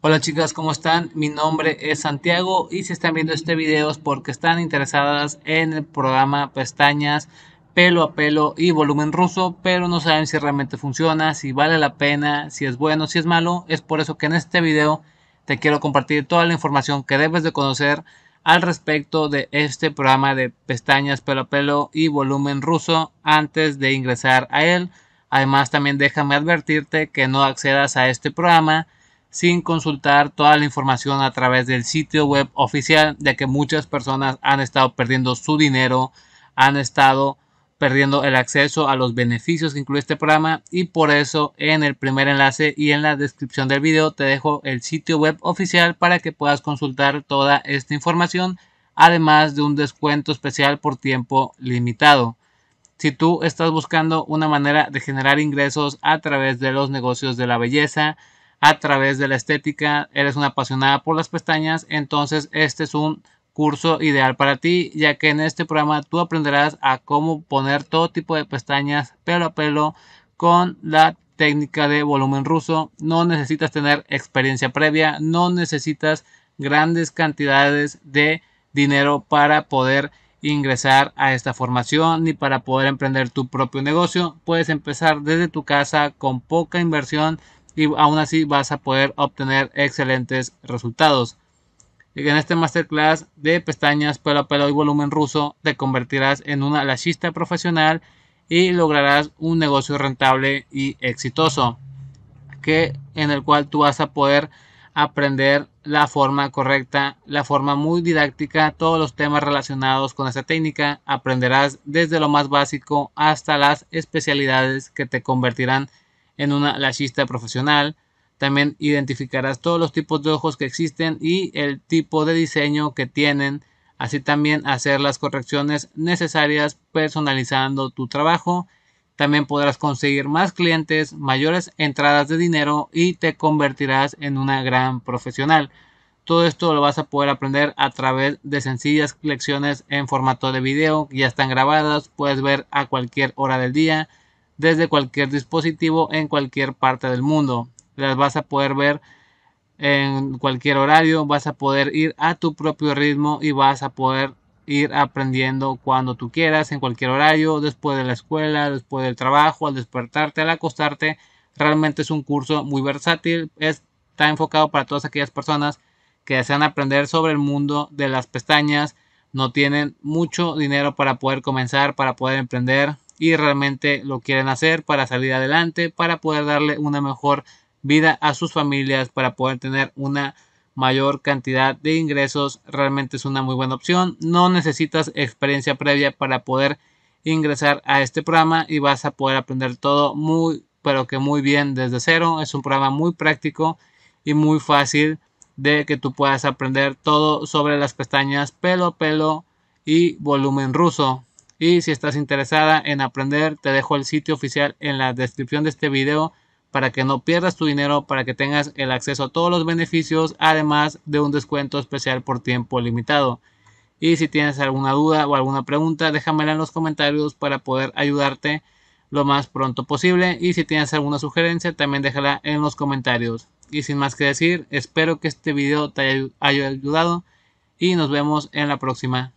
Hola chicas, ¿cómo están? Mi nombre es Santiago y si están viendo este video es porque están interesadas en el programa Pestañas pelo a pelo y volumen ruso, pero no saben si realmente funciona, si vale la pena, si es bueno, si es malo. Es por eso que en este video te quiero compartir toda la información que debes de conocer al respecto de este programa de pestañas pelo a pelo y volumen ruso antes de ingresar a él. Además también déjame advertirte que no accedas a este programa sin consultar toda la información a través del sitio web oficial, ya que muchas personas han estado perdiendo su dinero, han estado perdiendo el acceso a los beneficios que incluye este programa y por eso en el primer enlace y en la descripción del video te dejo el sitio web oficial para que puedas consultar toda esta información, además de un descuento especial por tiempo limitado. Si tú estás buscando una manera de generar ingresos a través de los negocios de la belleza, a través de la estética, eres una apasionada por las pestañas, entonces este es un curso ideal para ti, ya que en este programa tú aprenderás a cómo poner todo tipo de pestañas pelo a pelo con la técnica de volumen ruso. No necesitas tener experiencia previa, no necesitas grandes cantidades de dinero para poder ingresar a esta formación ni para poder emprender tu propio negocio. Puedes empezar desde tu casa con poca inversión y aún así vas a poder obtener excelentes resultados. En este masterclass de pestañas, pelo a pelo y volumen ruso, te convertirás en una lachista profesional y lograrás un negocio rentable y exitoso, que, en el cual tú vas a poder aprender la forma correcta, la forma muy didáctica, todos los temas relacionados con esta técnica. Aprenderás desde lo más básico hasta las especialidades que te convertirán en en una lashista profesional. También identificarás todos los tipos de ojos que existen y el tipo de diseño que tienen. Así también hacer las correcciones necesarias personalizando tu trabajo. También podrás conseguir más clientes, mayores entradas de dinero y te convertirás en una gran profesional. Todo esto lo vas a poder aprender a través de sencillas lecciones en formato de video. Ya están grabadas, puedes ver a cualquier hora del día desde cualquier dispositivo en cualquier parte del mundo. Las vas a poder ver en cualquier horario, vas a poder ir a tu propio ritmo y vas a poder ir aprendiendo cuando tú quieras, en cualquier horario, después de la escuela, después del trabajo, al despertarte, al acostarte. Realmente es un curso muy versátil, está enfocado para todas aquellas personas que desean aprender sobre el mundo de las pestañas, no tienen mucho dinero para poder comenzar, para poder emprender, y realmente lo quieren hacer para salir adelante, para poder darle una mejor vida a sus familias, para poder tener una mayor cantidad de ingresos, realmente es una muy buena opción. No necesitas experiencia previa para poder ingresar a este programa y vas a poder aprender todo muy, pero que muy bien desde cero. Es un programa muy práctico y muy fácil de que tú puedas aprender todo sobre las pestañas pelo, pelo y volumen ruso. Y si estás interesada en aprender, te dejo el sitio oficial en la descripción de este video para que no pierdas tu dinero, para que tengas el acceso a todos los beneficios, además de un descuento especial por tiempo limitado. Y si tienes alguna duda o alguna pregunta, déjamela en los comentarios para poder ayudarte lo más pronto posible. Y si tienes alguna sugerencia, también déjala en los comentarios. Y sin más que decir, espero que este video te haya ayudado y nos vemos en la próxima.